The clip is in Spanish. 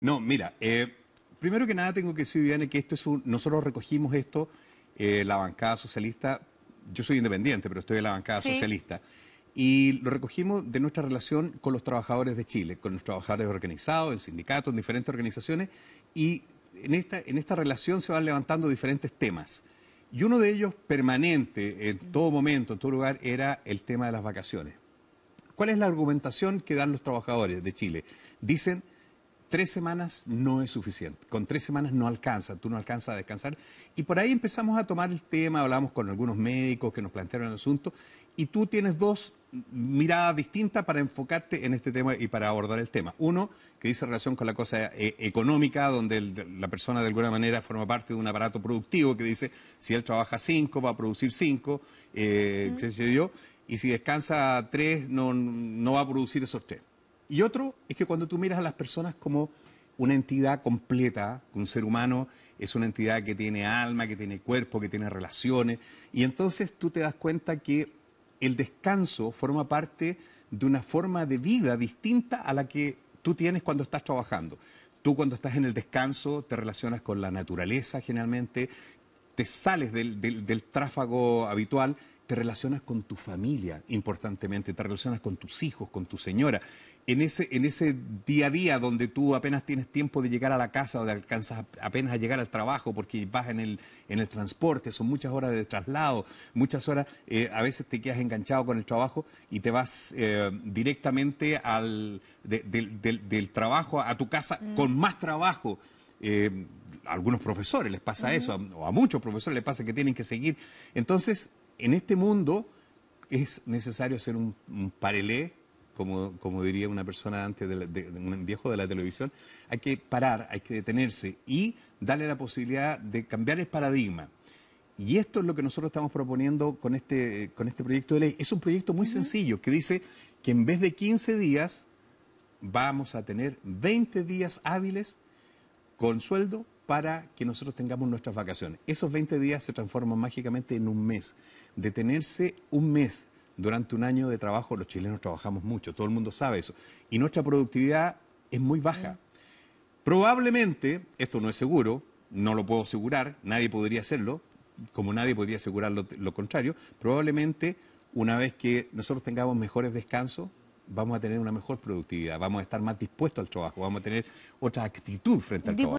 No, mira, eh, primero que nada tengo que decir, Viviane, que esto es un, nosotros recogimos esto, eh, la bancada socialista, yo soy independiente, pero estoy en la bancada socialista, y lo recogimos de nuestra relación con los trabajadores de Chile, con los trabajadores organizados, en sindicatos, en diferentes organizaciones, y en esta, en esta relación se van levantando diferentes temas. Y uno de ellos permanente, en todo momento, en todo lugar, era el tema de las vacaciones. ¿Cuál es la argumentación que dan los trabajadores de Chile? Dicen tres semanas no es suficiente. Con tres semanas no alcanza, tú no alcanzas a descansar. Y por ahí empezamos a tomar el tema, hablamos con algunos médicos que nos plantearon el asunto, y tú tienes dos miradas distintas para enfocarte en este tema y para abordar el tema. Uno, que dice relación con la cosa eh, económica, donde la persona de alguna manera forma parte de un aparato productivo que dice, si él trabaja cinco, va a producir cinco, eh, y si descansa tres, no, no va a producir esos tres. Y otro es que cuando tú miras a las personas como una entidad completa, un ser humano es una entidad que tiene alma, que tiene cuerpo, que tiene relaciones, y entonces tú te das cuenta que el descanso forma parte de una forma de vida distinta a la que tú tienes cuando estás trabajando. Tú cuando estás en el descanso te relacionas con la naturaleza generalmente, te sales del, tráfago habitual te relacionas con tu familia, importantemente, te relacionas con tus hijos, con tu señora. En ese, en ese día a día donde tú apenas tienes tiempo de llegar a la casa o de alcanzas apenas a llegar al trabajo porque vas en el, en el transporte, son muchas horas de traslado, muchas horas, eh, a veces te quedas enganchado con el trabajo y te vas eh, directamente al, del trabajo a tu casa mm. con más trabajo. a eh, algunos profesores les pasa eso, o a muchos profesores les pasa que tienen que seguir. Entonces, en este mundo es necesario hacer un, parelé, como, diría una persona antes, de, un viejo de la televisión, hay que parar, hay que detenerse y darle la posibilidad de cambiar el paradigma. Y esto es lo que nosotros estamos proponiendo con este, con este proyecto de ley. Es un proyecto muy sencillo que dice que en vez de 15 días vamos a tener 20 días hábiles con sueldo para que nosotros tengamos nuestras vacaciones. Esos 20 días se transforman mágicamente en un mes. Detenerse un mes durante un año de trabajo, los chilenos trabajamos mucho, todo el mundo sabe eso. Y nuestra productividad es muy baja. Probablemente, esto no es seguro, no lo puedo asegurar, nadie podría hacerlo, como nadie podría asegurar lo, contrario, probablemente una vez que nosotros tengamos mejores descansos, vamos a tener una mejor productividad, vamos a estar más dispuestos al trabajo, vamos a tener otra actitud frente al trabajo.